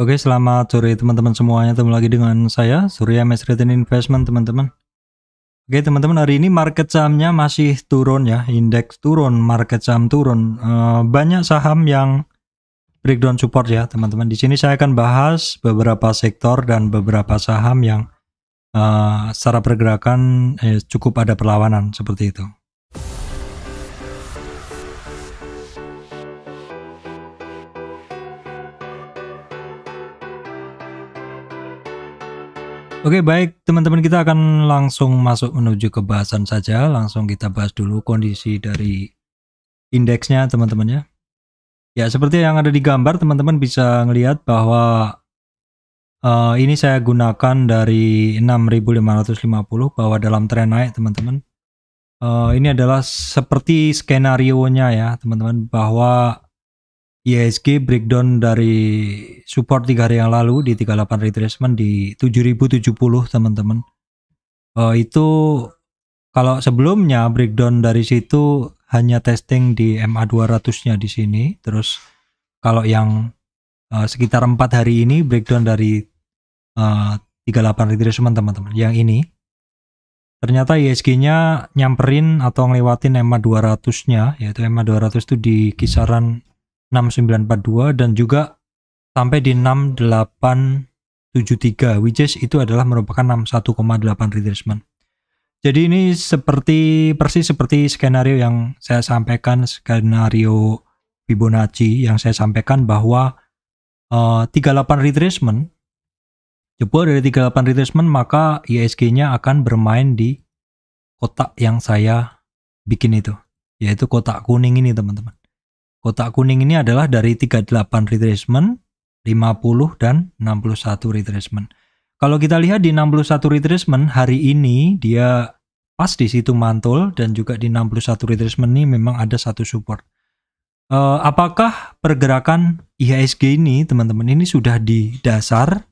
Oke, selamat sore teman-teman semuanya. Ketemu lagi dengan saya, Surya Mesritin Investment, teman-teman. Oke, teman-teman, hari ini market sahamnya masih turun ya. Indeks turun, market saham turun. Eh, banyak saham yang breakdown support ya, teman-teman. Di sini saya akan bahas beberapa sektor dan beberapa saham yang eh, secara pergerakan eh, cukup ada perlawanan, seperti itu. Oke baik teman-teman kita akan langsung masuk menuju ke bahasan saja langsung kita bahas dulu kondisi dari indeksnya teman-teman ya ya seperti yang ada di gambar teman-teman bisa melihat bahwa uh, ini saya gunakan dari 6550 bahwa dalam tren naik teman-teman uh, ini adalah seperti skenario nya ya teman-teman bahwa YSG e breakdown dari support tiga hari yang lalu di 38 retracement di 7070 teman-teman. Uh, itu kalau sebelumnya breakdown dari situ hanya testing di MA 200-nya di sini. Terus kalau yang uh, sekitar empat hari ini breakdown dari eh, uh, 38 retracement teman-teman. Yang ini ternyata ISG-nya e nyamperin atau ngelewatin MA 200-nya yaitu MA 200 itu di kisaran 6942 dan juga sampai di 6873 which is itu adalah merupakan 61,8 retracement. Jadi ini seperti persis seperti skenario yang saya sampaikan skenario Fibonacci yang saya sampaikan bahwa eh, uh, 38 retracement jebol dari 38 retracement maka ISG-nya akan bermain di kotak yang saya bikin itu yaitu kotak kuning ini teman-teman. Kotak kuning ini adalah dari 38 retracement, 50 dan 61 retracement. Kalau kita lihat di 61 retracement hari ini dia pas di situ mantul dan juga di 61 retracement ini memang ada satu support. Eh, apakah pergerakan IHSG ini teman-teman ini sudah di dasar?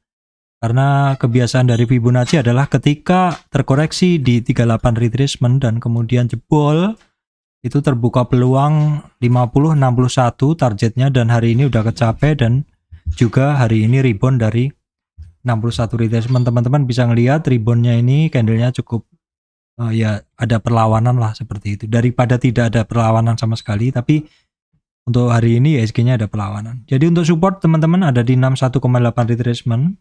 Karena kebiasaan dari Fibonacci adalah ketika terkoreksi di 38 retracement dan kemudian jebol itu terbuka peluang 50 61 targetnya dan hari ini udah kecapai dan juga hari ini rebound dari 61 retracement teman-teman bisa ngelihat reboundnya ini candlenya cukup uh, ya ada perlawanan lah seperti itu daripada tidak ada perlawanan sama sekali tapi untuk hari ini ya nya ada perlawanan. Jadi untuk support teman-teman ada di 61,8 retracement.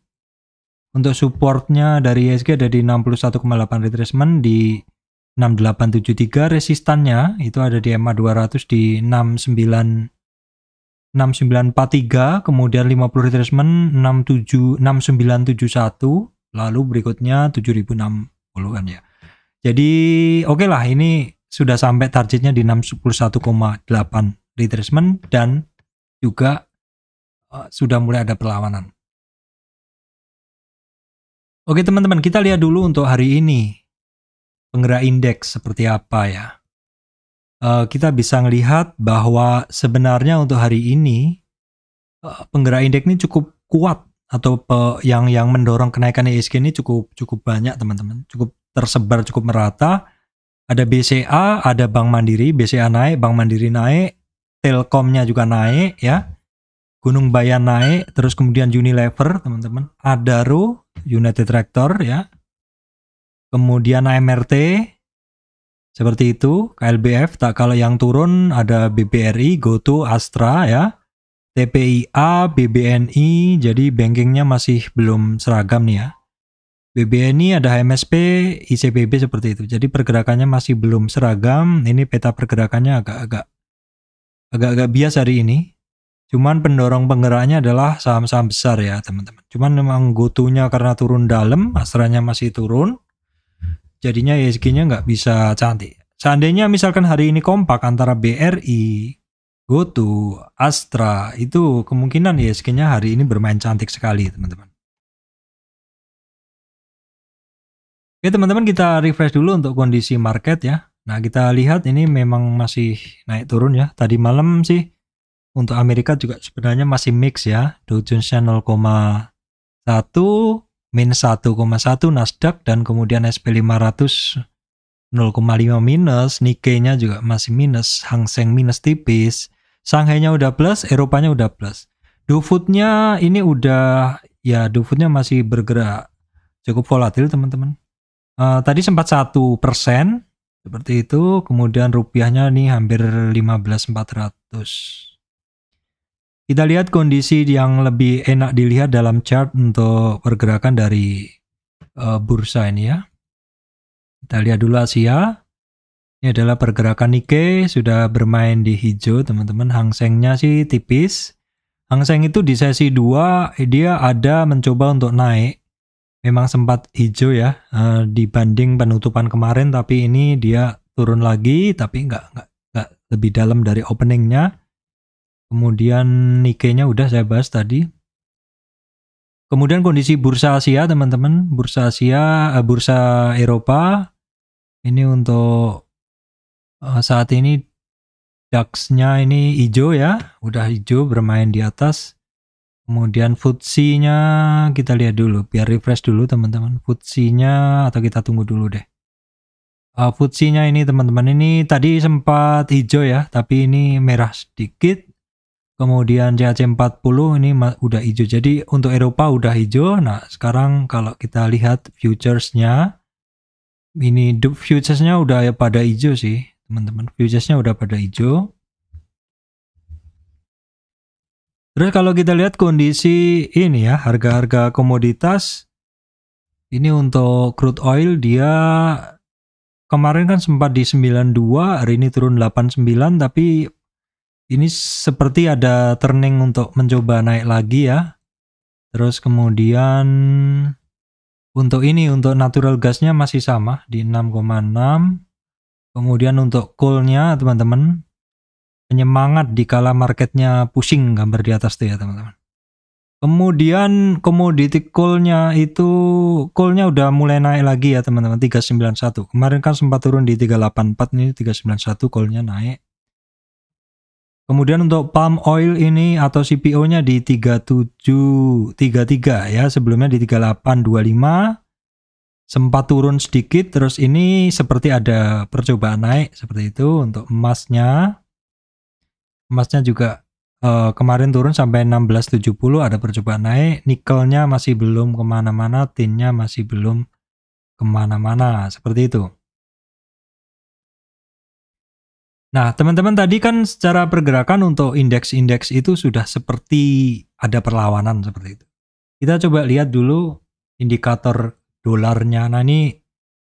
Untuk supportnya dari ESG ada di 61,8 retracement di 6873 resistannya itu ada di MA 200 di 69 6943 kemudian 50 retracement 676971 lalu berikutnya 7060 kan ya. Jadi oke okay lah ini sudah sampai targetnya di 611,8 retracement dan juga uh, sudah mulai ada perlawanan. Oke teman-teman, kita lihat dulu untuk hari ini penggerak indeks seperti apa ya. Eh, kita bisa melihat bahwa sebenarnya untuk hari ini uh, penggerak indeks ini cukup kuat atau yang yang mendorong kenaikan ISG e ini cukup cukup banyak teman-teman, cukup tersebar, cukup merata. Ada BCA, ada Bank Mandiri, BCA naik, Bank Mandiri naik, Telkomnya juga naik ya. Gunung Bayan naik, terus kemudian Unilever, teman-teman. Adaro, United Tractor ya kemudian AMRT seperti itu, KLBF tak kalau yang turun ada BBRI, GoTo, Astra ya. TPIA, BBNI, jadi bankingnya masih belum seragam nih ya. BBNI ada HMSP, ICBB seperti itu. Jadi pergerakannya masih belum seragam. Ini peta pergerakannya agak-agak agak-agak bias hari ini. Cuman pendorong penggeraknya adalah saham-saham besar ya teman-teman. Cuman memang gotunya karena turun dalam, Astranya masih turun jadinya esg nya nggak bisa cantik. Seandainya misalkan hari ini kompak antara BRI, GoTo, Astra, itu kemungkinan esg nya hari ini bermain cantik sekali, teman-teman. Oke, teman-teman kita refresh dulu untuk kondisi market ya. Nah, kita lihat ini memang masih naik turun ya. Tadi malam sih untuk Amerika juga sebenarnya masih mix ya. Dow jones 0,1, minus 1,1 Nasdaq dan kemudian SP500 0,5 minus, Nikkei-nya juga masih minus, Hang Seng minus tipis, Shanghai-nya udah plus, Eropanya udah plus. Dufutnya ini udah ya Dufutnya masih bergerak cukup volatil teman-teman. Uh, tadi sempat satu persen seperti itu, kemudian rupiahnya nih hampir 15.400. Kita lihat kondisi yang lebih enak dilihat dalam chart untuk pergerakan dari uh, bursa ini ya. Kita lihat dulu Asia. Ini adalah pergerakan Nikkei sudah bermain di hijau teman-teman. Hang Sengnya sih tipis. Hang Seng itu di sesi 2 dia ada mencoba untuk naik. Memang sempat hijau ya uh, dibanding penutupan kemarin tapi ini dia turun lagi tapi nggak nggak lebih dalam dari openingnya Kemudian Nikkei-nya udah saya bahas tadi. Kemudian kondisi bursa Asia, teman-teman. Bursa Asia, uh, bursa Eropa. Ini untuk uh, saat ini DAX-nya ini hijau ya, udah hijau bermain di atas. Kemudian FTSE-nya kita lihat dulu, biar refresh dulu teman-teman. FTSE-nya atau kita tunggu dulu deh. Uh, eh, FTSE-nya ini teman-teman ini tadi sempat hijau ya, tapi ini merah sedikit. Kemudian CAC40 ini udah hijau. Jadi untuk Eropa udah hijau. Nah, sekarang kalau kita lihat futuresnya ini futuresnya udah pada hijau sih, teman-teman. Futuresnya udah pada hijau. Terus kalau kita lihat kondisi ini ya, harga-harga komoditas ini untuk crude oil dia kemarin kan sempat di 92, hari ini turun 89 tapi ini seperti ada turning untuk mencoba naik lagi ya. Terus kemudian untuk ini untuk natural gasnya masih sama di 6,6. Kemudian untuk coalnya teman-teman penyemangat di kala marketnya pusing gambar di atas tuh ya teman-teman. Kemudian komoditi coalnya itu coalnya udah mulai naik lagi ya teman-teman 391. Kemarin kan sempat turun di 384 ini 391 coalnya naik. Kemudian untuk palm oil ini atau CPO-nya di 3733 ya, sebelumnya di 3825 sempat turun sedikit terus ini seperti ada percobaan naik seperti itu untuk emasnya. Emasnya juga uh, kemarin turun sampai 1670 ada percobaan naik, nikelnya masih belum kemana-mana, tinnya masih belum kemana-mana seperti itu. Nah, teman-teman tadi kan secara pergerakan untuk indeks-indeks itu sudah seperti ada perlawanan seperti itu. Kita coba lihat dulu indikator dolarnya. Nah, ini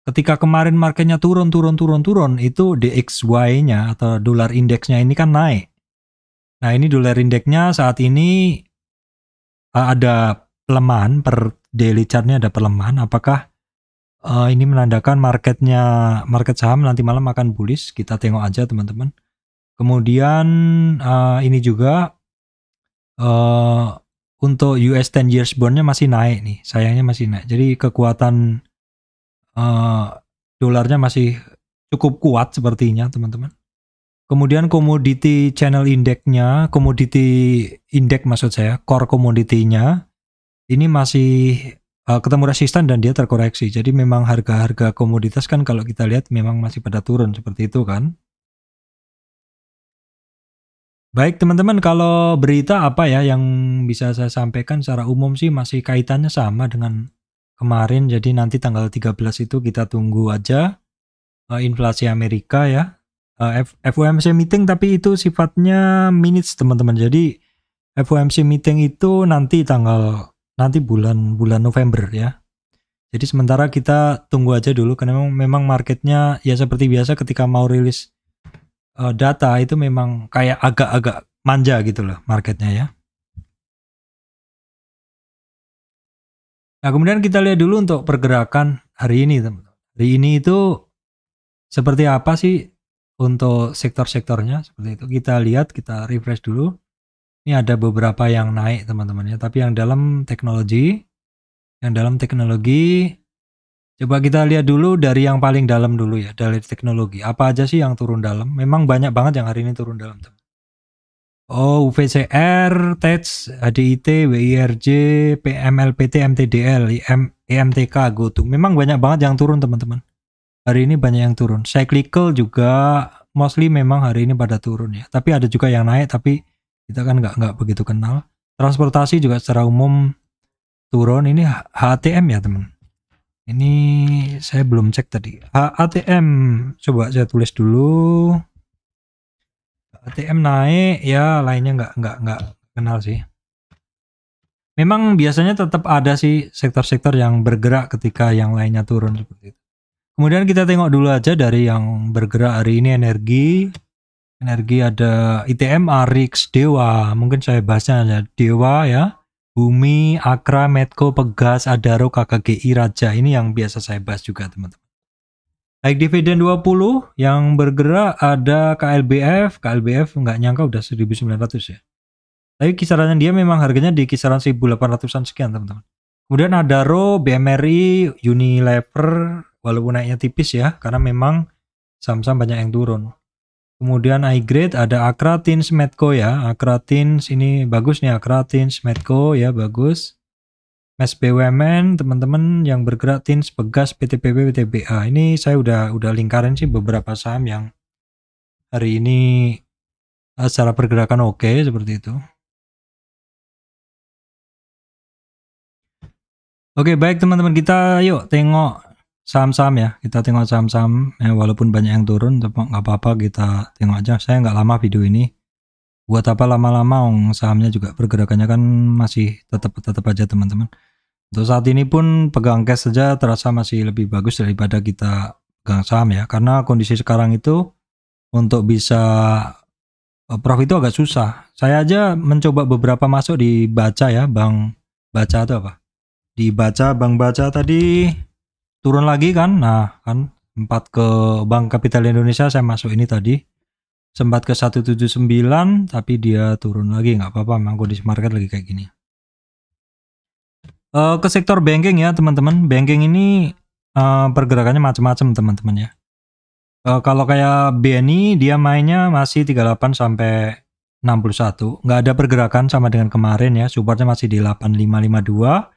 ketika kemarin marketnya turun, turun, turun, turun, itu DXY-nya atau dolar indeksnya ini kan naik. Nah, ini dolar indeksnya saat ini eh, ada pelemahan per daily chart-nya ada pelemahan. Apakah uh, ini menandakan marketnya market saham nanti malam akan bullish. Kita tengok aja teman-teman. Kemudian uh, ini juga uh, untuk US 10 years bondnya masih naik nih. Sayangnya masih naik. Jadi kekuatan uh, dolarnya masih cukup kuat sepertinya teman-teman. Kemudian komoditi channel indeksnya komoditi index maksud saya, core komoditinya ini masih Eh, ketemu resistan dan dia terkoreksi. Jadi memang harga-harga komoditas kan kalau kita lihat memang masih pada turun seperti itu kan. Baik teman-teman, kalau berita apa ya yang bisa saya sampaikan secara umum sih masih kaitannya sama dengan kemarin. Jadi nanti tanggal 13 itu kita tunggu aja eh, inflasi Amerika ya. Eh, FOMC meeting tapi itu sifatnya minutes teman-teman. Jadi FOMC meeting itu nanti tanggal nanti bulan bulan November ya. Jadi sementara kita tunggu aja dulu karena memang, memang marketnya ya seperti biasa ketika mau rilis uh, data itu memang kayak agak-agak manja gitu loh marketnya ya. Nah kemudian kita lihat dulu untuk pergerakan hari ini teman-teman. Hari ini itu seperti apa sih untuk sektor-sektornya seperti itu. Kita lihat, kita refresh dulu. Ini ada beberapa yang naik teman-temannya, tapi yang dalam teknologi, yang dalam teknologi, coba kita lihat dulu dari yang paling dalam dulu ya, dari teknologi. Apa aja sih yang turun dalam? Memang banyak banget yang hari ini turun dalam. Teman. Oh, UVCR, TETS, HDIT, WIRJ, PMLPT, MTDL, IM, EMTK, GoTo. Memang banyak banget yang turun teman-teman. Hari ini banyak yang turun. Cyclical juga mostly memang hari ini pada turun ya. Tapi ada juga yang naik tapi kita kan nggak nggak begitu kenal transportasi juga secara umum turun ini HTM ya teman ini saya belum cek tadi HATM coba saya tulis dulu ATM naik ya lainnya nggak nggak nggak kenal sih memang biasanya tetap ada sih sektor-sektor yang bergerak ketika yang lainnya turun seperti itu kemudian kita tengok dulu aja dari yang bergerak hari ini energi energi ada ITM, Arix, Dewa. Mungkin saya bahasnya ada Dewa ya. Bumi, Akra, Medco, Pegas, Adaro, KKGI, Raja. Ini yang biasa saya bahas juga teman-teman. Naik dividen 20 yang bergerak ada KLBF. KLBF nggak nyangka udah 1900 ya. Tapi kisarannya dia memang harganya di kisaran 1800-an sekian teman-teman. Kemudian Adaro, BMRI, Unilever, walaupun naiknya tipis ya, karena memang saham-saham banyak yang turun. Kemudian high grade ada Akratin Medco ya. Akratin ini bagus nih Akratin Medco ya bagus. Mes BUMN teman-teman yang bergerak tins Pegas PTPB PTBA. Ini saya udah udah lingkaran sih beberapa saham yang hari ini eh, secara pergerakan oke okay, seperti itu. Oke, okay, baik teman-teman kita yuk tengok saham-saham ya kita tengok saham-saham ya walaupun banyak yang turun nggak apa-apa kita tengok aja saya nggak lama video ini buat apa lama-lama ong sahamnya juga pergerakannya kan masih tetap tetap aja teman-teman untuk saat ini pun pegang cash saja terasa masih lebih bagus daripada kita pegang saham ya karena kondisi sekarang itu untuk bisa e, profit itu agak susah saya aja mencoba beberapa masuk dibaca ya bang baca atau apa dibaca bang baca tadi turun lagi kan nah kan sempat ke Bank Kapital Indonesia saya masuk ini tadi sempat ke 179 tapi dia turun lagi nggak apa-apa memang kondisi market lagi kayak gini uh, ke sektor banking ya teman-teman banking ini uh, pergerakannya macam-macam teman-teman ya uh, kalau kayak BNI dia mainnya masih 38 sampai 61 nggak ada pergerakan sama dengan kemarin ya supportnya masih di 8552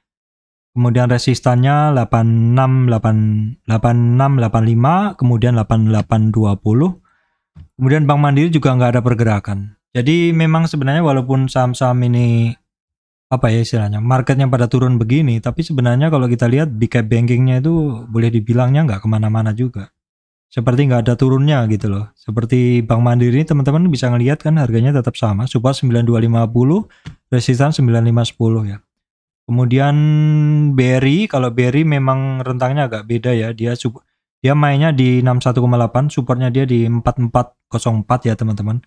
kemudian resistannya 86 8685 kemudian 8820 kemudian Bank Mandiri juga nggak ada pergerakan jadi memang sebenarnya walaupun saham-saham ini apa ya istilahnya marketnya pada turun begini tapi sebenarnya kalau kita lihat big bankingnya itu boleh dibilangnya nggak kemana-mana juga seperti nggak ada turunnya gitu loh seperti Bank Mandiri ini teman-teman bisa ngelihat kan harganya tetap sama support 9250 resistan 9510 ya Kemudian Berry, kalau Berry memang rentangnya agak beda ya. Dia dia mainnya di 61,8, supportnya dia di 4404 ya teman-teman.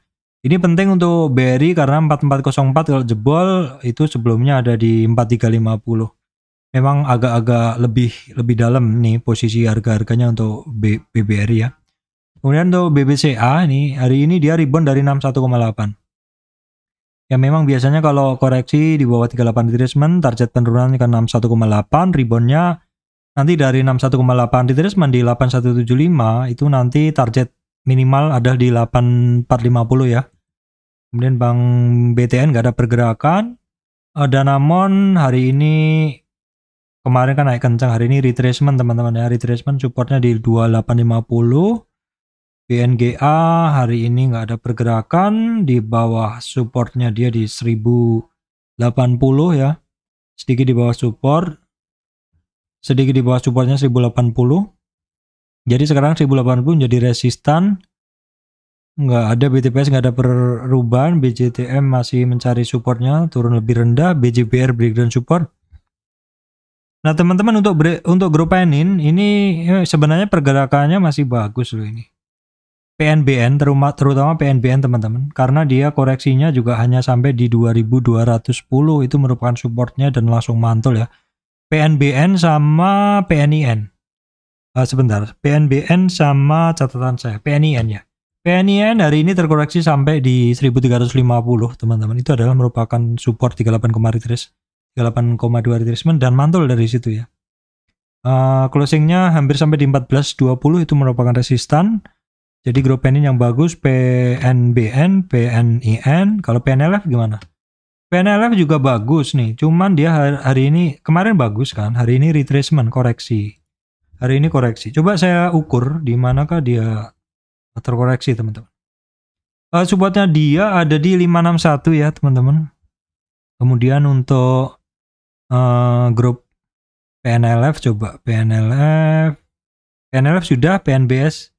Ini penting untuk Berry karena 4404 kalau jebol itu sebelumnya ada di 4350. Memang agak-agak lebih lebih dalam nih posisi harga-harganya untuk BBRI ya. Kemudian untuk BBCA ini hari ini dia rebound dari 61,8. Ya memang biasanya kalau koreksi di bawah 38 retracement target penurunan ke 61,8 reboundnya nanti dari 61,8 retracement di 8175 itu nanti target minimal ada di 8450 ya. Kemudian Bank BTN nggak ada pergerakan. ada eh, Danamon hari ini kemarin kan naik kencang hari ini retracement teman-teman ya retracement supportnya di 2850 BNGA hari ini nggak ada pergerakan di bawah supportnya dia di 1080 ya sedikit di bawah support sedikit di bawah supportnya 1080 jadi sekarang 1080 jadi resistan nggak ada BTPS nggak ada perubahan BJTM masih mencari supportnya turun lebih rendah BJBR breakdown support nah teman-teman untuk untuk grup penin ini eh, sebenarnya pergerakannya masih bagus loh ini PNBN terutama PNBN teman-teman karena dia koreksinya juga hanya sampai di 2210 itu merupakan supportnya dan langsung mantul ya PNBN sama PNIN uh, eh, sebentar PNBN sama catatan saya PNIN ya PNIN hari ini terkoreksi sampai di 1350 teman-teman itu adalah merupakan support 38,2 retracement dan mantul dari situ ya uh, closingnya hampir sampai di 1420 itu merupakan resistan jadi grup penin yang bagus PNBN, PNIN. Kalau PNLF gimana? PNLF juga bagus nih. Cuman dia hari, hari ini kemarin bagus kan. Hari ini retracement koreksi. Hari ini koreksi. Coba saya ukur di manakah dia terkoreksi teman-teman. Uh, eh, supportnya dia ada di 561 ya teman-teman. Kemudian untuk uh, grup PNLF coba PNLF PNLF sudah PNBS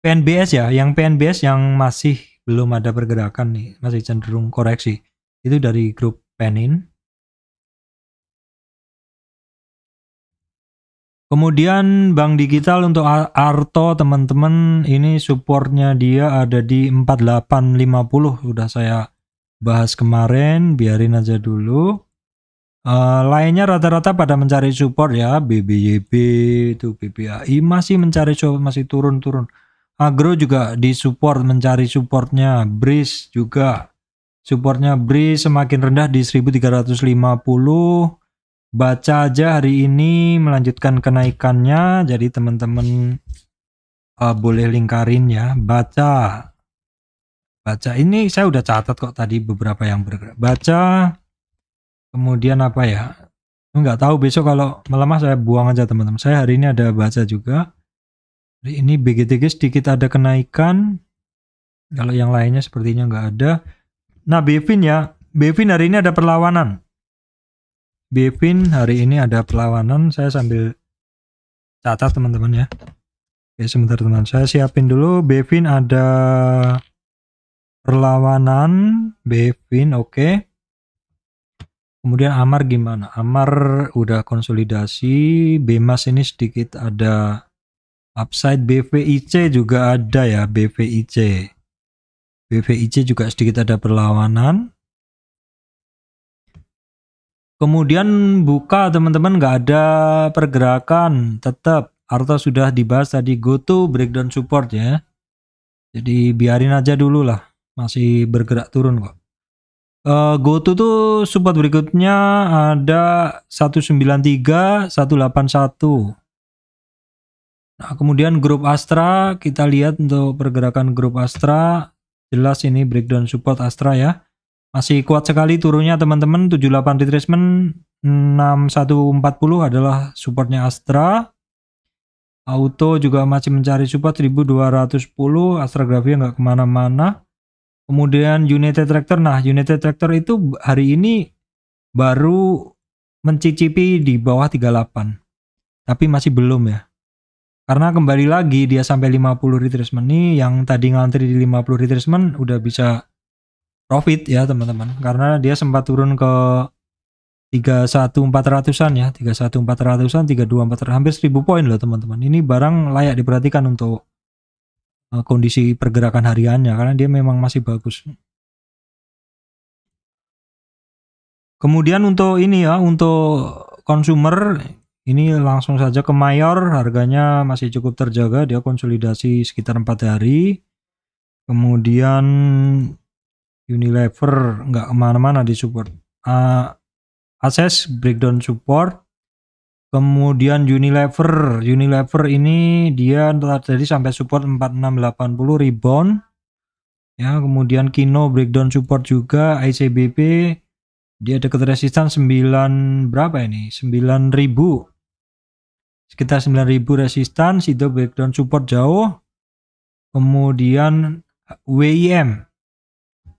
PNBS ya, yang PNBS yang masih belum ada pergerakan nih, masih cenderung koreksi. Itu dari grup Penin. Kemudian bank digital untuk Arto teman-teman ini supportnya dia ada di 4850 sudah saya bahas kemarin biarin aja dulu uh, lainnya rata-rata pada mencari support ya BBYB itu BBAI masih mencari support masih turun-turun Agro juga di support mencari supportnya Breeze juga supportnya Breeze semakin rendah di 1350 baca aja hari ini melanjutkan kenaikannya jadi teman-teman uh, boleh lingkarin ya baca baca ini saya udah catat kok tadi beberapa yang bergerak baca kemudian apa ya nggak tahu besok kalau melemah saya buang aja teman-teman saya hari ini ada baca juga Hari ini BGTG sedikit ada kenaikan. Kalau yang lainnya sepertinya nggak ada. Nah, Bevin ya. Bevin hari ini ada perlawanan. Bevin hari ini ada perlawanan. Saya sambil catat teman-teman ya. Oke, sebentar teman. Saya siapin dulu. Bevin ada perlawanan. Bevin, oke. Kemudian Amar gimana? Amar udah konsolidasi. Bemas ini sedikit ada Upside BVIC juga ada ya, BVIC. BVIC juga sedikit ada perlawanan. Kemudian buka teman-teman nggak ada pergerakan tetap Arta sudah dibahas tadi go to breakdown support ya. Jadi biarin aja dulu lah masih bergerak turun kok. Uh, to tuh support berikutnya ada 193, 181. Nah, kemudian grup Astra kita lihat untuk pergerakan grup Astra jelas ini breakdown support Astra ya. Masih kuat sekali turunnya teman-teman 78 retracement 6140 adalah supportnya Astra. Auto juga masih mencari support 1210 Astra Grafia nggak kemana-mana. Kemudian United Tractor, nah United Tractor itu hari ini baru mencicipi di bawah 38. Tapi masih belum ya karena kembali lagi dia sampai 50 retracement nih yang tadi ngantri di 50 retracement udah bisa profit ya teman-teman. Karena dia sempat turun ke 31400-an ya, 31400-an, 32400 hampir 1000 poin loh teman-teman. Ini barang layak diperhatikan untuk eh, kondisi pergerakan hariannya karena dia memang masih bagus. Kemudian untuk ini ya, untuk consumer ini langsung saja ke Mayor, harganya masih cukup terjaga, dia konsolidasi sekitar 4 hari. Kemudian Unilever nggak kemana-mana di support. Uh, breakdown support. Kemudian Unilever, Unilever ini dia terjadi sampai support 4680 rebound. Ya, kemudian Kino breakdown support juga ICBP dia dekat resisten 9 berapa ini? 9000 sekitar 9000 resistan, itu breakdown support jauh, kemudian WIM.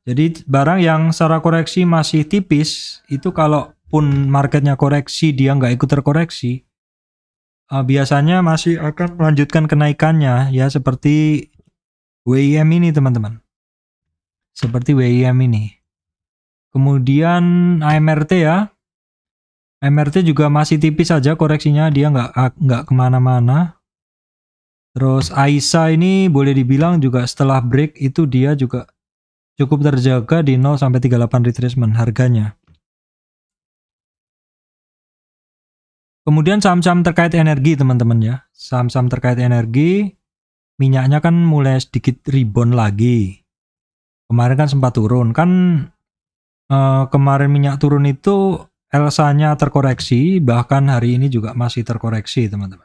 Jadi barang yang secara koreksi masih tipis, itu kalau pun marketnya koreksi, dia nggak ikut terkoreksi, uh, biasanya masih akan melanjutkan kenaikannya ya seperti WIM ini teman-teman. Seperti WIM ini. Kemudian AMRT ya, MRT juga masih tipis saja koreksinya dia nggak ah, nggak kemana-mana. Terus AISA ini boleh dibilang juga setelah break itu dia juga cukup terjaga di 0 sampai 38 retracement harganya. Kemudian saham-saham terkait energi teman-teman ya. Saham-saham terkait energi, minyaknya kan mulai sedikit rebound lagi. Kemarin kan sempat turun kan eh, kemarin minyak turun itu Elsa-nya terkoreksi, bahkan hari ini juga masih terkoreksi, teman-teman.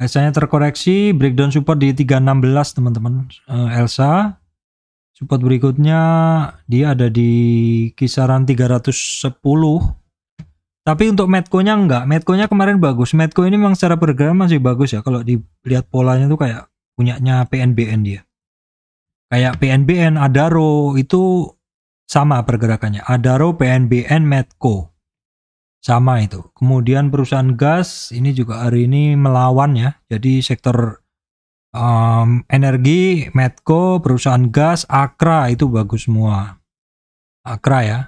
Elsa-nya terkoreksi, breakdown support di 316, teman-teman. Eh, Elsa, support berikutnya dia ada di kisaran 310. Tapi untuk Medco-nya enggak, medco kemarin bagus. Medco ini memang secara pergerakan masih bagus ya, kalau dilihat polanya tuh kayak punyanya PNBN dia. Kayak PNBN, Adaro, itu sama pergerakannya, Adaro, PNBN, Medco. Sama itu. Kemudian perusahaan gas ini juga hari ini melawan ya. Jadi sektor um, energi, Medco, perusahaan gas, Akra itu bagus semua. Akra ya.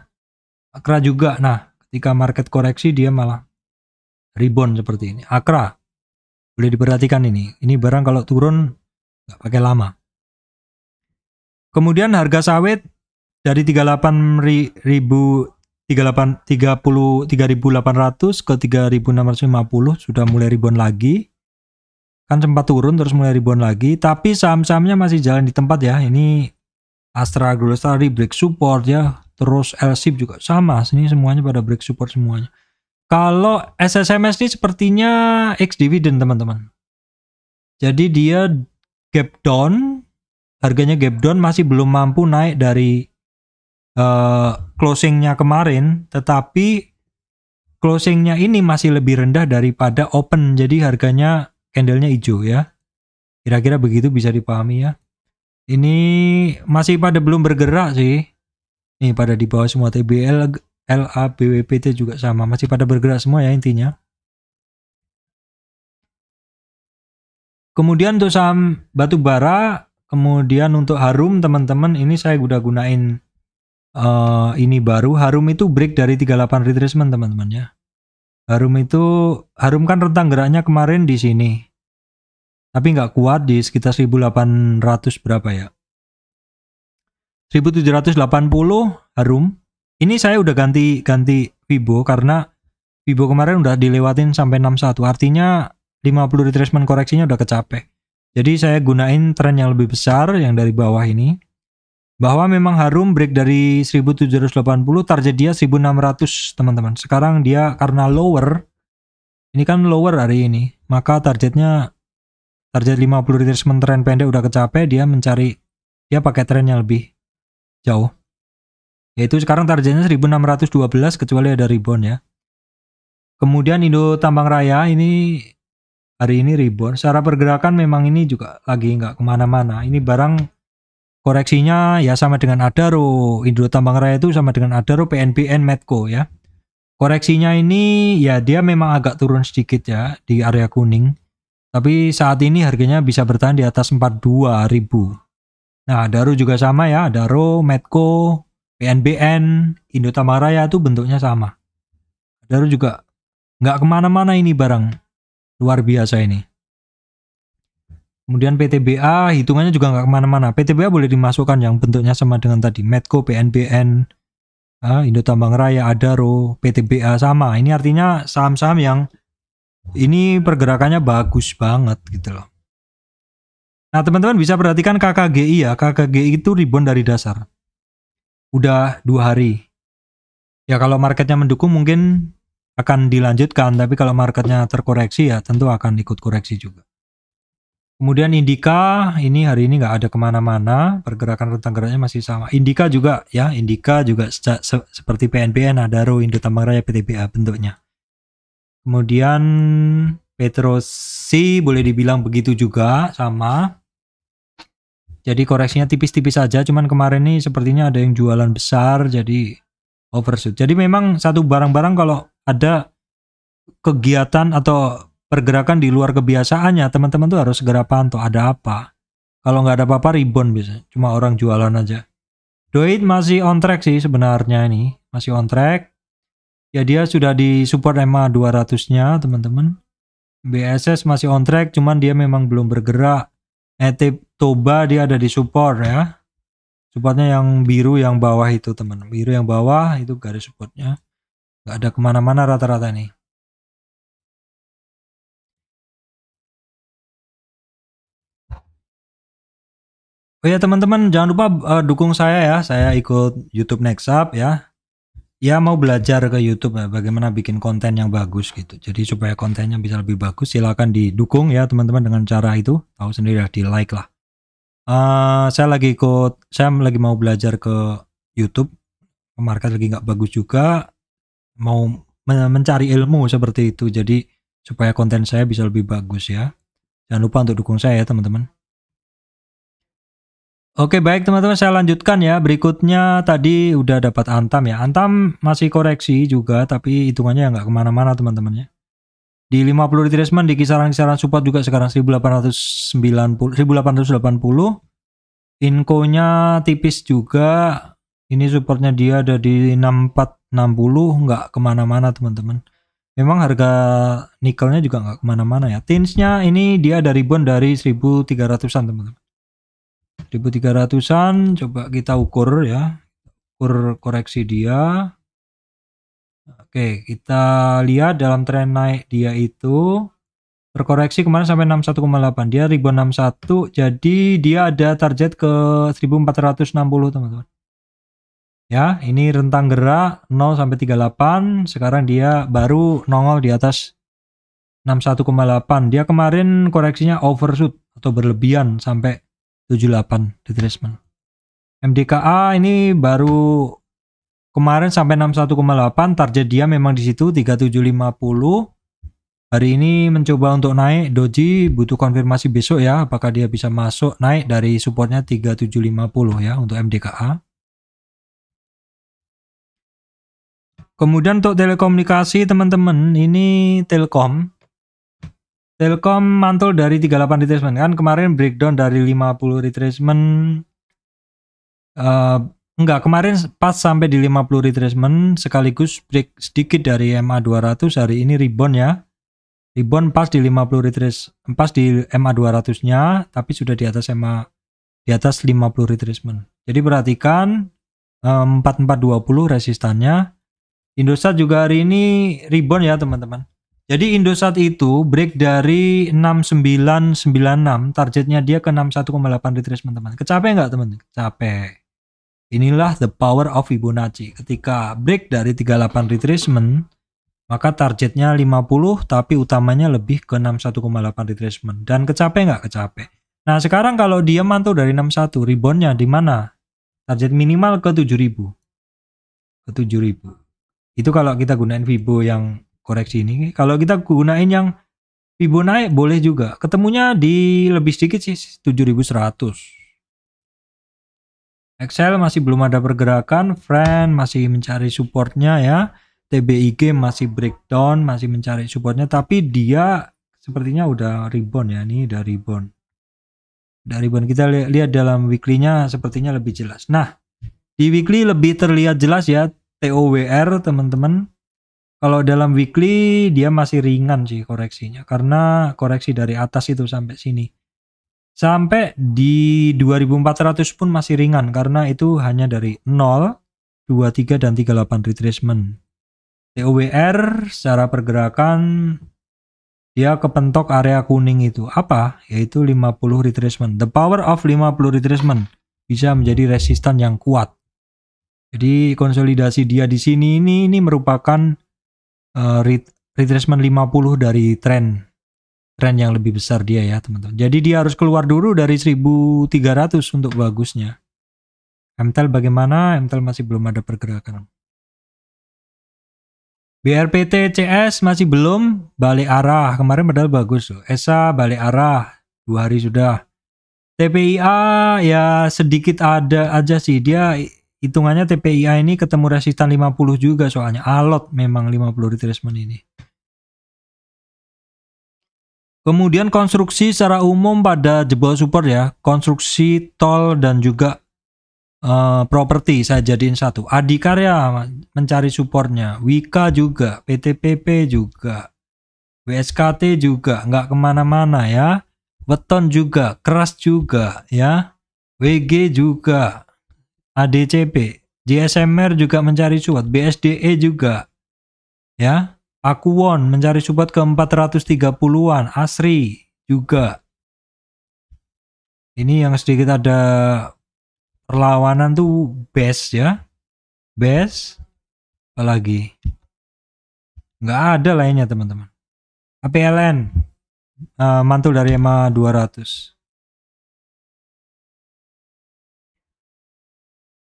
Akra juga. Nah, ketika market koreksi dia malah rebound seperti ini. Akra boleh diperhatikan ini. Ini barang kalau turun nggak pakai lama. Kemudian harga sawit dari 38 ribu 38 30 3800 ke 3650 sudah mulai ribuan lagi. Kan sempat turun terus mulai ribuan lagi, tapi saham-sahamnya masih jalan di tempat ya. Ini Astra Glosari break support ya, terus LSIP juga sama, sini semuanya pada break support semuanya. Kalau SSMs ini sepertinya ex dividend teman-teman. Jadi dia gap down, harganya gap down masih belum mampu naik dari Eh, closingnya kemarin, tetapi closingnya ini masih lebih rendah daripada open, jadi harganya candlenya hijau ya. Kira-kira begitu bisa dipahami ya. Ini masih pada belum bergerak sih. Ini pada di bawah semua TBL, LA, BWPT juga sama, masih pada bergerak semua ya intinya. Kemudian untuk saham batu bara, kemudian untuk harum teman-teman ini saya udah gunain uh, ini baru harum itu break dari 38 retracement teman-teman ya. Harum itu harum kan rentang geraknya kemarin di sini. Tapi nggak kuat di sekitar 1800 berapa ya? 1780 harum. Ini saya udah ganti ganti Vibo karena Vibo kemarin udah dilewatin sampai 61. Artinya 50 retracement koreksinya udah kecapek. Jadi saya gunain tren yang lebih besar yang dari bawah ini bahwa memang Harum break dari 1780 target dia 1600 teman-teman sekarang dia karena lower ini kan lower hari ini maka targetnya target 50 retracement yang pendek udah kecapek dia mencari dia pakai tren yang lebih jauh yaitu sekarang targetnya 1612 kecuali ada rebound ya kemudian Indo Tambang Raya ini hari ini rebound secara pergerakan memang ini juga lagi nggak kemana-mana ini barang Koreksinya ya sama dengan Adaro, Indro Tambang Raya itu sama dengan Adaro, PNBN, Medco ya. Koreksinya ini ya dia memang agak turun sedikit ya di area kuning. Tapi saat ini harganya bisa bertahan di atas 42.000. Nah, Adaro juga sama ya, Adaro, Medco, PNBN, Indo Raya itu bentuknya sama. Adaro juga nggak kemana-mana ini barang. Luar biasa ini. Kemudian PTBA hitungannya juga nggak kemana-mana. PTBA boleh dimasukkan yang bentuknya sama dengan tadi. Medco, PNBN, eh, Indo Tambang Raya, Adaro, PTBA sama. Ini artinya saham-saham yang ini pergerakannya bagus banget gitu loh. Nah teman-teman bisa perhatikan KKGI ya. KKGI itu ribbon dari dasar. Udah dua hari. Ya kalau marketnya mendukung mungkin akan dilanjutkan. Tapi kalau marketnya terkoreksi ya tentu akan ikut koreksi juga. Kemudian Indika, ini hari ini nggak ada kemana-mana, pergerakan rentang geraknya masih sama. Indika juga ya, Indika juga se se seperti PNBN, Adaro, Indo Tambang Raya, PTBA bentuknya. Kemudian Petrosi boleh dibilang begitu juga, sama. Jadi koreksinya tipis-tipis saja, cuman kemarin ini sepertinya ada yang jualan besar, jadi overshoot. Jadi memang satu barang-barang kalau ada kegiatan atau pergerakan di luar kebiasaannya, teman-teman tuh harus segera pantau ada apa. Kalau nggak ada apa-apa ribbon bisa. cuma orang jualan aja. Doit masih on track sih sebenarnya ini, masih on track. Ya dia sudah di support MA 200-nya teman-teman. BSS masih on track, cuman dia memang belum bergerak. Etip Toba dia ada di support ya. Supportnya yang biru yang bawah itu teman. Biru yang bawah itu garis supportnya. Nggak ada kemana-mana rata-rata nih. Oh ya teman-teman jangan lupa uh, dukung saya ya. Saya ikut YouTube Next Up ya. Ya mau belajar ke YouTube ya bagaimana bikin konten yang bagus gitu. Jadi supaya kontennya bisa lebih bagus silahkan didukung ya teman-teman dengan cara itu. Tahu sendiri ya di like lah. Uh, saya lagi ikut, saya lagi mau belajar ke YouTube. Market lagi nggak bagus juga. Mau men mencari ilmu seperti itu. Jadi supaya konten saya bisa lebih bagus ya. Jangan lupa untuk dukung saya ya teman-teman. Oke baik teman-teman saya lanjutkan ya berikutnya tadi udah dapat antam ya antam masih koreksi juga tapi hitungannya nggak kemana-mana teman temannya di 50 retracement di kisaran-kisaran support juga sekarang 1890 1880 inkonya tipis juga ini supportnya dia ada di 6460 nggak kemana-mana teman-teman memang harga nikelnya juga nggak kemana-mana ya tinsnya ini dia dari bond dari 1300an teman-teman 1300-an coba kita ukur ya ukur koreksi dia Oke kita lihat dalam tren naik dia itu terkoreksi kemarin sampai 61,8 dia 1061 jadi dia ada target ke 1460 teman-teman ya ini rentang gerak 0 sampai 38 sekarang dia baru nongol di atas 61,8 dia kemarin koreksinya overshoot atau berlebihan sampai 78 Trisman MDKA ini baru kemarin sampai 61,8 target dia memang di situ 3750 Hari ini mencoba untuk naik, Doji butuh konfirmasi besok ya, apakah dia bisa masuk naik dari supportnya 3750 ya untuk MDKA. Kemudian untuk telekomunikasi teman-teman, ini Telkom Telkom mantul dari 38 retracement kan kemarin breakdown dari 50 retracement uh, eh, enggak kemarin pas sampai di 50 retracement sekaligus break sedikit dari MA 200 hari ini rebound ya rebound pas di 50 retracement pas di MA 200 nya tapi sudah di atas MA di atas 50 retracement jadi perhatikan eh, um, 4420 resistannya Indosat juga hari ini rebound ya teman-teman jadi Indosat itu break dari 6996 targetnya dia ke 61,8 retracement teman. Kecape nggak teman? Kecapek. Inilah the power of Fibonacci. Ketika break dari 38 retracement maka targetnya 50 tapi utamanya lebih ke 61,8 retracement dan kecape nggak kecape. Nah sekarang kalau dia mantul dari 61 reboundnya di mana? Target minimal ke 7000 ke 7000 itu kalau kita gunain Vibo yang koreksi ini kalau kita gunain yang fibo naik boleh juga ketemunya di lebih sedikit sih 7100 Excel masih belum ada pergerakan friend masih mencari supportnya ya TBIG masih breakdown masih mencari supportnya tapi dia sepertinya udah rebound ya ini udah rebound udah rebound kita li lihat dalam weekly-nya sepertinya lebih jelas nah di weekly lebih terlihat jelas ya TOWR teman-teman kalau dalam weekly dia masih ringan sih koreksinya karena koreksi dari atas itu sampai sini. Sampai di 2400 pun masih ringan karena itu hanya dari 0, 23 dan 38 retracement. TOWR secara pergerakan dia kepentok area kuning itu. Apa? Yaitu 50 retracement. The power of 50 retracement bisa menjadi resistan yang kuat. Jadi konsolidasi dia di sini ini ini merupakan Eh, retracement 50 dari trend tren yang lebih besar dia ya teman-teman. Jadi dia harus keluar dulu dari 1300 untuk bagusnya. MTEL bagaimana? MTEL masih belum ada pergerakan. BRPT CS masih belum balik arah. Kemarin padahal bagus loh. ESA balik arah. Dua hari sudah. TPIA ya sedikit ada aja sih. Dia hitungannya TPIA ini ketemu resistan 50 juga soalnya alot memang 50 retracement ini kemudian konstruksi secara umum pada jebol super ya konstruksi tol dan juga uh, properti saya jadiin satu adikarya mencari supportnya Wika juga PTPP juga WSKT juga nggak kemana-mana ya weton juga keras juga ya WG juga ADCP, GSMR juga mencari cuat, BSDE juga. Ya, Pakuwon mencari support ke 430-an, Asri juga. Ini yang sedikit ada perlawanan tuh best ya. Best apalagi. Nggak ada lainnya teman-teman. APLN uh, eh, mantul dari EMA 200.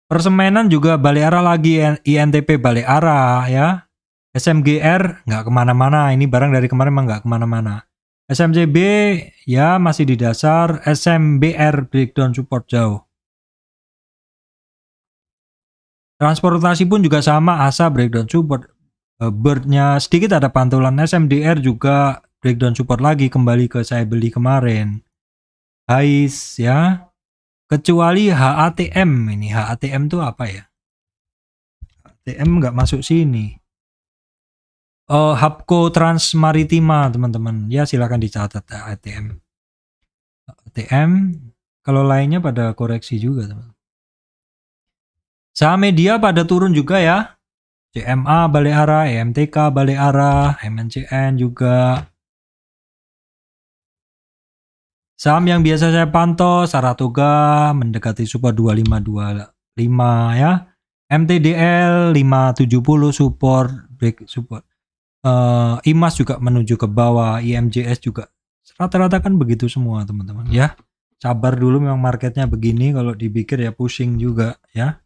Persemenan juga balik arah lagi, INTP balik arah ya. SMGR nggak kemana-mana, ini barang dari kemarin mah nggak kemana-mana. SMCB ya masih di dasar, SMBR breakdown support jauh. Transportasi pun juga sama, ASA breakdown support. E, Birdnya sedikit ada pantulan, SMDR juga breakdown support lagi kembali ke saya beli kemarin. Ais ya, kecuali HATM ini HATM itu apa ya HATM nggak masuk sini uh, oh, Hapko Trans teman-teman ya silahkan dicatat HATM HATM kalau lainnya pada koreksi juga teman saham media pada turun juga ya CMA Balai Arah, EMTK Balai Arah, MNCN juga Saham yang biasa saya pantau Saratoga mendekati support 2525 ya. MTDL 570 support break support. Uh, eh, IMAS juga menuju ke bawah, IMJS juga. Rata-rata kan begitu semua, teman-teman ya. Sabar dulu memang marketnya begini kalau dipikir ya pusing juga ya.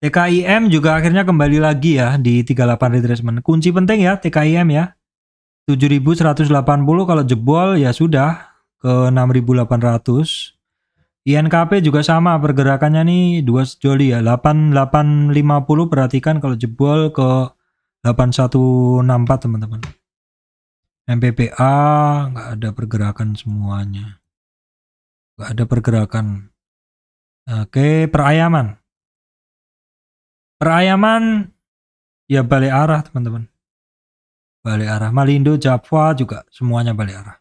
TKIM juga akhirnya kembali lagi ya di 38 retracement. Kunci penting ya TKIM ya 7180 kalau jebol ya sudah ke 6800. INKP juga sama pergerakannya nih 2 joli ya 8850 perhatikan kalau jebol ke 8164 teman-teman. MPPA nggak ada pergerakan semuanya. Nggak ada pergerakan. Oke, perayaman. Perayaman ya balik arah teman-teman balik arah. Malindo, Jawa juga semuanya balik arah.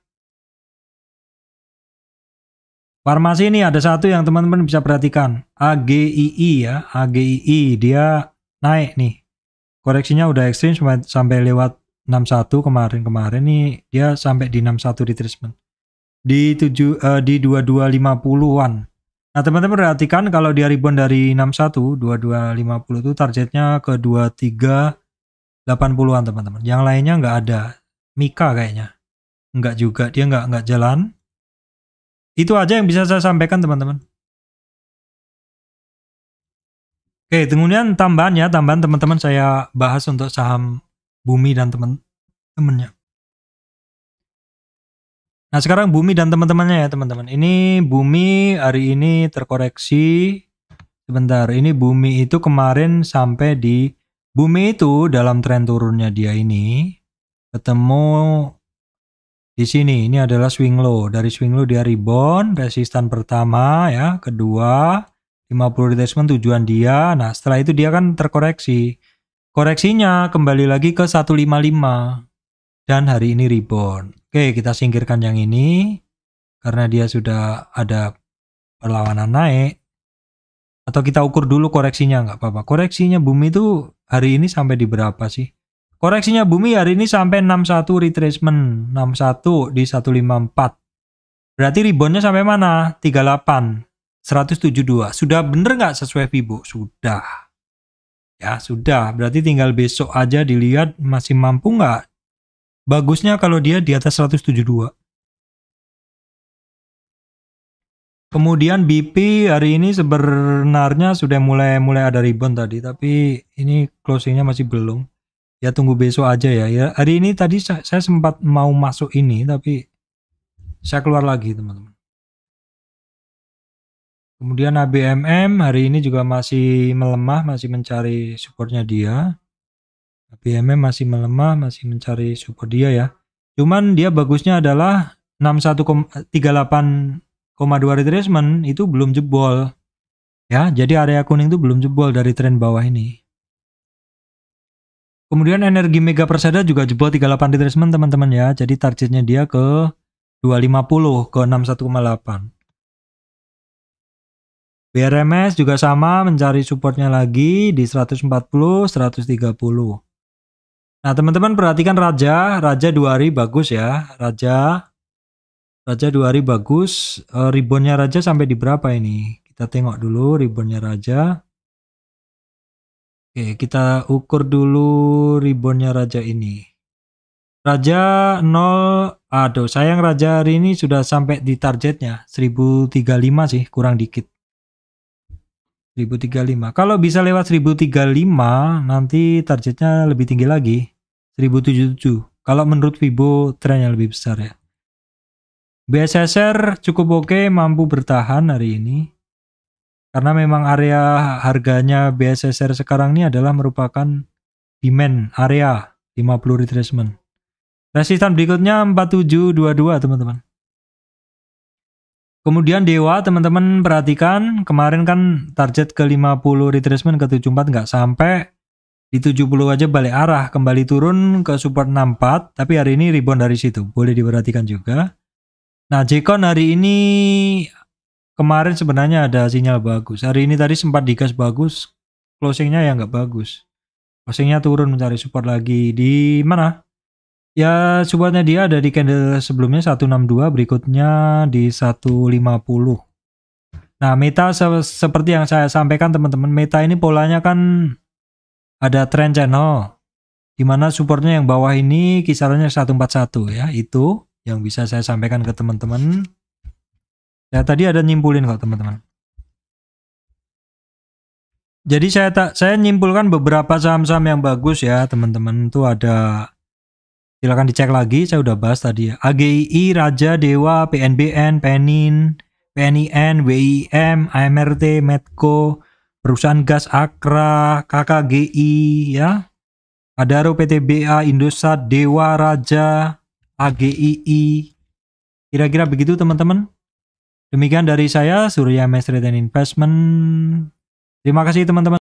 Farmasi ini ada satu yang teman-teman bisa perhatikan. AGII ya, AGII dia naik nih. Koreksinya udah ekstrim sampai, sampai lewat 61 kemarin-kemarin nih dia sampai di 61 retracement. Di 7 uh, eh, di 2250-an. Nah, teman-teman perhatikan kalau dia rebound dari 61, 2250 itu targetnya ke 23 80-an teman-teman. Yang lainnya nggak ada. Mika kayaknya. Nggak juga, dia nggak nggak jalan. Itu aja yang bisa saya sampaikan teman-teman. Oke, kemudian tambahan ya, tambahan teman-teman saya bahas untuk saham bumi dan teman-temannya. Nah sekarang bumi dan teman-temannya ya teman-teman. Ini bumi hari ini terkoreksi. Sebentar, ini bumi itu kemarin sampai di Bumi itu dalam tren turunnya dia ini ketemu di sini. Ini adalah swing low. Dari swing low dia rebound, resistan pertama ya, kedua 50 retracement tujuan dia. Nah, setelah itu dia kan terkoreksi. Koreksinya kembali lagi ke 155 dan hari ini rebound. Oke, kita singkirkan yang ini karena dia sudah ada perlawanan naik. Atau kita ukur dulu koreksinya nggak apa-apa. Koreksinya bumi itu hari ini sampai di berapa sih? Koreksinya bumi hari ini sampai 61 retracement, 61 di 154. Berarti reboundnya sampai mana? 38, 172. Sudah bener nggak sesuai fibo Sudah. Ya sudah, berarti tinggal besok aja dilihat masih mampu nggak. Bagusnya kalau dia di atas 172. Kemudian BP hari ini sebenarnya sudah mulai mulai ada rebound tadi, tapi ini closingnya masih belum. Ya tunggu besok aja ya. ya hari ini tadi saya, saya sempat mau masuk ini, tapi saya keluar lagi teman-teman. Kemudian ABMM hari ini juga masih melemah, masih mencari supportnya dia. ABMM masih melemah, masih mencari support dia ya. Cuman dia bagusnya adalah 61,38 koma dua retracement itu belum jebol. Ya, jadi area kuning itu belum jebol dari tren bawah ini. Kemudian energi mega persada juga jebol 38 retracement teman-teman ya. Jadi targetnya dia ke 250 ke 61,8. BRMS juga sama mencari supportnya lagi di 140, 130. Nah teman-teman perhatikan Raja, Raja 2 hari bagus ya. Raja Raja dua hari bagus. Uh, ribbonnya Raja sampai di berapa ini? Kita tengok dulu ribbonnya Raja. Oke, kita ukur dulu ribbonnya Raja ini. Raja 0, aduh sayang Raja hari ini sudah sampai di targetnya. 1035 sih, kurang dikit. 1035. Kalau bisa lewat 1035, nanti targetnya lebih tinggi lagi. 1077. Kalau menurut Vibo trennya lebih besar ya. BSSR cukup oke okay, mampu bertahan hari ini karena memang area harganya BSSR sekarang ini adalah merupakan demand area 50 retracement. Resistan berikutnya 4722 teman-teman. Kemudian Dewa teman-teman perhatikan kemarin kan target ke 50 retracement ke 74 nggak sampai di 70 aja balik arah kembali turun ke support 64 tapi hari ini rebound dari situ boleh diperhatikan juga. Nah, Jekon hari ini kemarin sebenarnya ada sinyal bagus. Hari ini tadi sempat digas bagus, closingnya ya nggak bagus. Closingnya turun mencari support lagi di mana? Ya supportnya dia ada di candle sebelumnya 162, berikutnya di 150. Nah meta se seperti yang saya sampaikan teman-teman, meta ini polanya kan ada trend channel, di dimana supportnya yang bawah ini kisarannya 141 ya, itu yang bisa saya sampaikan ke teman-teman. Ya tadi ada nyimpulin kok teman-teman. Jadi saya tak saya nyimpulkan beberapa saham-saham yang bagus ya teman-teman itu ada silakan dicek lagi saya udah bahas tadi ya AGII, Raja Dewa, PNBN, Penin, PNIN, WIM, AMRT, Medco, perusahaan gas Akra, KKGI ya. Adaro PTBA, Indosat, Dewa Raja, AGII. Kira-kira begitu teman-teman. Demikian dari saya Surya Mesri dan Investment. Terima kasih teman-teman.